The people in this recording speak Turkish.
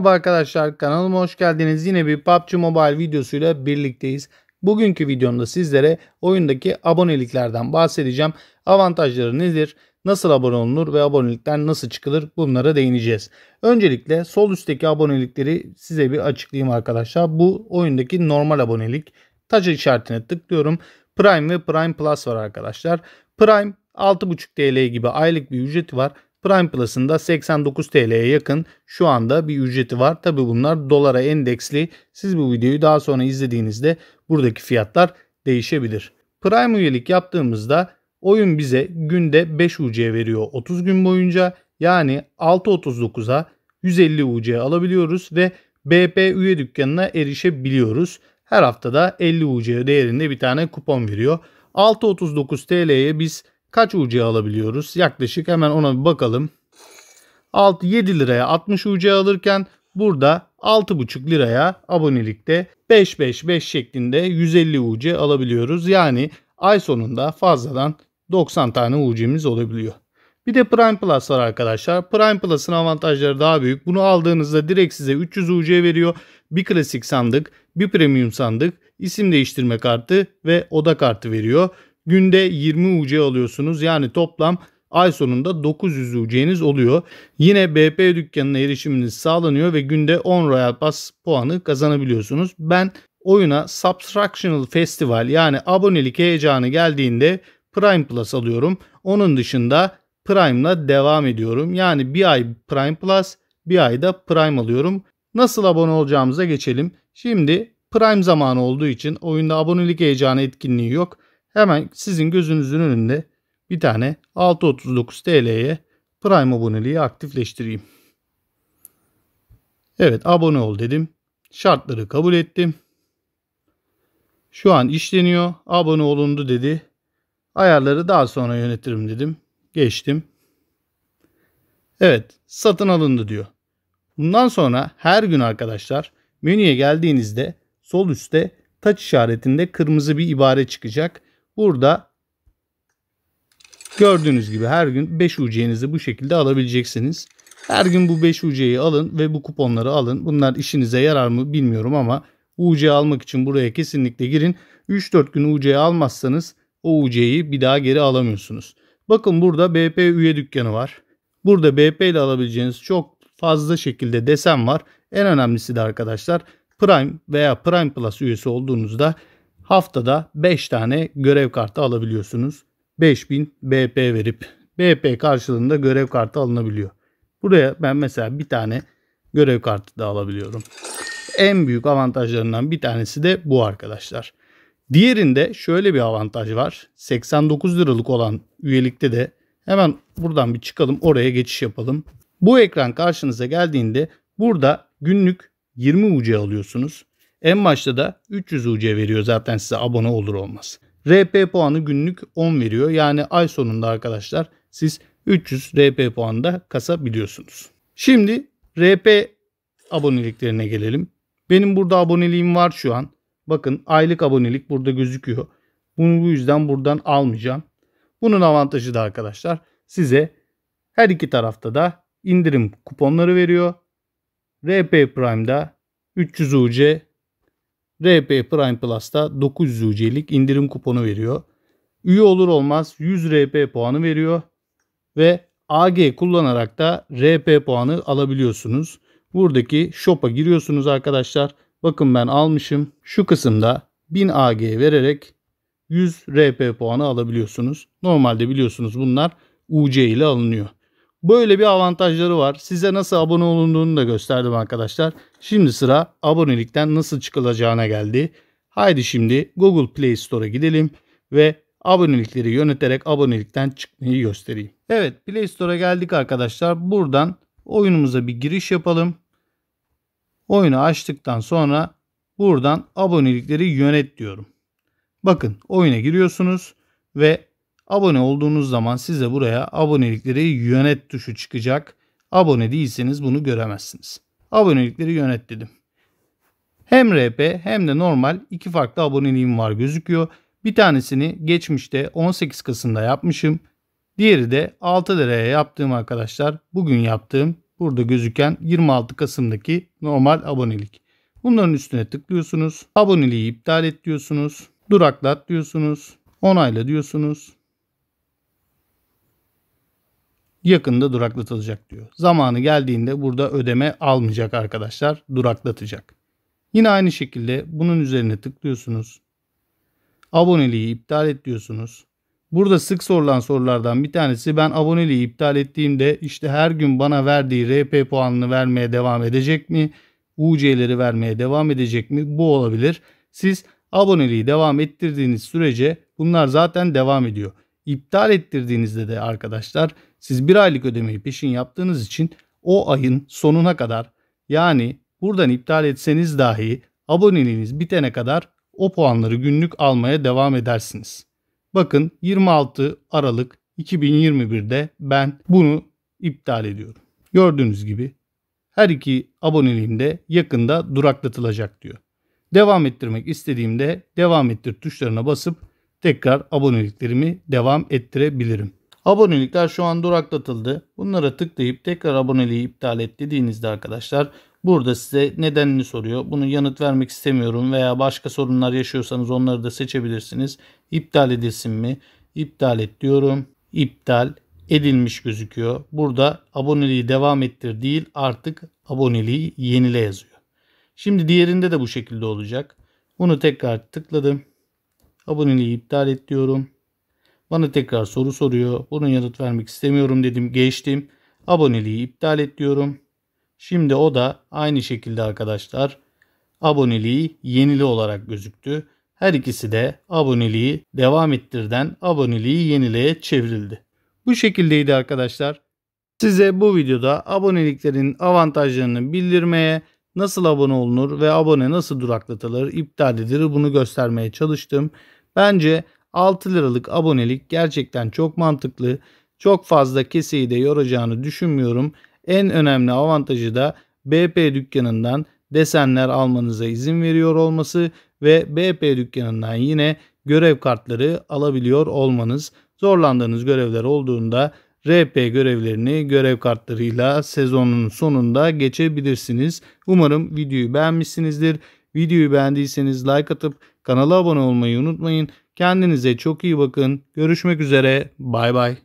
Merhaba arkadaşlar kanalıma hoş geldiniz. Yine bir PUBG Mobile videosuyla birlikteyiz. Bugünkü videomda sizlere oyundaki aboneliklerden bahsedeceğim. Avantajları nedir? Nasıl abone olunur ve abonelikten nasıl çıkılır? Bunlara değineceğiz. Öncelikle sol üstteki abonelikleri size bir açıklayayım arkadaşlar. Bu oyundaki normal abonelik. Taç işaretine tıklıyorum. Prime ve Prime Plus var arkadaşlar. Prime 6.5 TL gibi aylık bir ücreti var. Prime Plus'ın da 89 TL'ye yakın şu anda bir ücreti var. Tabi bunlar dolara endeksli. Siz bu videoyu daha sonra izlediğinizde buradaki fiyatlar değişebilir. Prime üyelik yaptığımızda oyun bize günde 5 UC veriyor 30 gün boyunca. Yani 6.39'a 150 UC alabiliyoruz ve BP üye dükkanına erişebiliyoruz. Her haftada 50 UC değerinde bir tane kupon veriyor. 6.39 TL'ye biz kaç UC alabiliyoruz? Yaklaşık hemen ona bir bakalım. 6 7 liraya 60 UC alırken burada 6,5 liraya abonelikte 5-5-5 şeklinde 150 UC alabiliyoruz. Yani ay sonunda fazladan 90 tane UC'miz olabiliyor. Bir de Prime Plus var arkadaşlar. Prime Plus'ın avantajları daha büyük. Bunu aldığınızda direkt size 300 UC veriyor. Bir klasik sandık, bir premium sandık, isim değiştirme kartı ve oda kartı veriyor günde 20 UC alıyorsunuz. Yani toplam ay sonunda 900 UC'niz oluyor. Yine BP dükkanına erişiminiz sağlanıyor ve günde 10 Royal Pass puanı kazanabiliyorsunuz. Ben oyuna Subtractional Festival yani abonelik heyecanı geldiğinde Prime Plus alıyorum. Onun dışında Prime'la devam ediyorum. Yani bir ay Prime Plus, bir ay da Prime alıyorum. Nasıl abone olacağımıza geçelim. Şimdi Prime zamanı olduğu için oyunda abonelik heyecanı etkinliği yok. Hemen sizin gözünüzün önünde bir tane 6.39 TL'ye Prime aboneliği aktifleştireyim. Evet abone ol dedim. Şartları kabul ettim. Şu an işleniyor. Abone olundu dedi. Ayarları daha sonra yönetirim dedim. Geçtim. Evet satın alındı diyor. Bundan sonra her gün arkadaşlar menüye geldiğinizde sol üstte taç işaretinde kırmızı bir ibare çıkacak. Burada gördüğünüz gibi her gün 5 UC'nizi bu şekilde alabileceksiniz. Her gün bu 5 UC'yi alın ve bu kuponları alın. Bunlar işinize yarar mı bilmiyorum ama UC almak için buraya kesinlikle girin. 3-4 gün UC almazsanız o UC'yi bir daha geri alamıyorsunuz. Bakın burada BP üye dükkanı var. Burada BP ile alabileceğiniz çok fazla şekilde desen var. En önemlisi de arkadaşlar Prime veya Prime Plus üyesi olduğunuzda haftada 5 tane görev kartı alabiliyorsunuz. 5000 BP verip BP karşılığında görev kartı alınabiliyor. Buraya ben mesela bir tane görev kartı da alabiliyorum. En büyük avantajlarından bir tanesi de bu arkadaşlar. Diğerinde şöyle bir avantaj var. 89 liralık olan üyelikte de hemen buradan bir çıkalım oraya geçiş yapalım. Bu ekran karşınıza geldiğinde burada günlük 20 UC alıyorsunuz. En başta da 300 UC veriyor zaten size abone olur olmaz. RP puanı günlük 10 veriyor. Yani ay sonunda arkadaşlar siz 300 RP puanı da kasabiliyorsunuz. Şimdi RP aboneliklerine gelelim. Benim burada aboneliğim var şu an. Bakın aylık abonelik burada gözüküyor. Bunu bu yüzden buradan almayacağım. Bunun avantajı da arkadaşlar size her iki tarafta da indirim kuponları veriyor. RP Prime'da 300 UC RP Prime Plus'ta 900 UC'lik indirim kuponu veriyor. Üye olur olmaz 100 RP puanı veriyor ve AG kullanarak da RP puanı alabiliyorsunuz. Buradaki shop'a giriyorsunuz arkadaşlar. Bakın ben almışım. Şu kısımda 1000 AG vererek 100 RP puanı alabiliyorsunuz. Normalde biliyorsunuz bunlar UC ile alınıyor. Böyle bir avantajları var. Size nasıl abone olunduğunu da gösterdim arkadaşlar. Şimdi sıra abonelikten nasıl çıkılacağına geldi. Haydi şimdi Google Play Store'a gidelim ve abonelikleri yöneterek abonelikten çıkmayı göstereyim. Evet Play Store'a geldik arkadaşlar. Buradan oyunumuza bir giriş yapalım. Oyunu açtıktan sonra buradan abonelikleri yönet diyorum. Bakın oyuna giriyorsunuz ve Abone olduğunuz zaman size buraya abonelikleri yönet tuşu çıkacak. Abone değilseniz bunu göremezsiniz. Abonelikleri yönet dedim. Hem RP hem de normal iki farklı aboneliğim var gözüküyor. Bir tanesini geçmişte 18 Kasım'da yapmışım. Diğeri de 6 liraya yaptığım arkadaşlar bugün yaptığım burada gözüken 26 Kasım'daki normal abonelik. Bunların üstüne tıklıyorsunuz. Aboneliği iptal et diyorsunuz. Duraklat diyorsunuz. Onayla diyorsunuz yakında duraklatılacak diyor. Zamanı geldiğinde burada ödeme almayacak arkadaşlar duraklatacak. Yine aynı şekilde bunun üzerine tıklıyorsunuz. Aboneliği iptal et diyorsunuz. Burada sık sorulan sorulardan bir tanesi ben aboneliği iptal ettiğimde işte her gün bana verdiği RP puanını vermeye devam edecek mi? UC'leri vermeye devam edecek mi? Bu olabilir. Siz aboneliği devam ettirdiğiniz sürece bunlar zaten devam ediyor. İptal ettirdiğinizde de arkadaşlar siz bir aylık ödemeyi peşin yaptığınız için o ayın sonuna kadar yani buradan iptal etseniz dahi aboneliğiniz bitene kadar o puanları günlük almaya devam edersiniz. Bakın 26 Aralık 2021'de ben bunu iptal ediyorum. Gördüğünüz gibi her iki aboneliğim de yakında duraklatılacak diyor. Devam ettirmek istediğimde devam ettir tuşlarına basıp tekrar aboneliklerimi devam ettirebilirim. Abonelikler şu an duraklatıldı. Bunlara tıklayıp tekrar aboneliği iptal et dediğinizde arkadaşlar burada size nedenini soruyor. Bunu yanıt vermek istemiyorum veya başka sorunlar yaşıyorsanız onları da seçebilirsiniz. İptal edilsin mi? İptal et diyorum. İptal edilmiş gözüküyor. Burada aboneliği devam ettir değil artık aboneliği yenile yazıyor. Şimdi diğerinde de bu şekilde olacak. Bunu tekrar tıkladım. Aboneliği iptal et diyorum. Bana tekrar soru soruyor. Bunun yanıt vermek istemiyorum dedim. Geçtim. Aboneliği iptal et diyorum. Şimdi o da aynı şekilde arkadaşlar aboneliği yenili olarak gözüktü. Her ikisi de aboneliği devam ettirden aboneliği yenileye çevrildi. Bu şekildeydi arkadaşlar. Size bu videoda aboneliklerin avantajlarını bildirmeye, nasıl abone olunur ve abone nasıl duraklatılır, iptal edilir bunu göstermeye çalıştım. Bence 6 liralık abonelik gerçekten çok mantıklı. Çok fazla keseyi de yoracağını düşünmüyorum. En önemli avantajı da BP dükkanından desenler almanıza izin veriyor olması ve BP dükkanından yine görev kartları alabiliyor olmanız. Zorlandığınız görevler olduğunda RP görevlerini görev kartlarıyla sezonun sonunda geçebilirsiniz. Umarım videoyu beğenmişsinizdir. Videoyu beğendiyseniz like atıp Kanala abone olmayı unutmayın. Kendinize çok iyi bakın. Görüşmek üzere. Bay bay.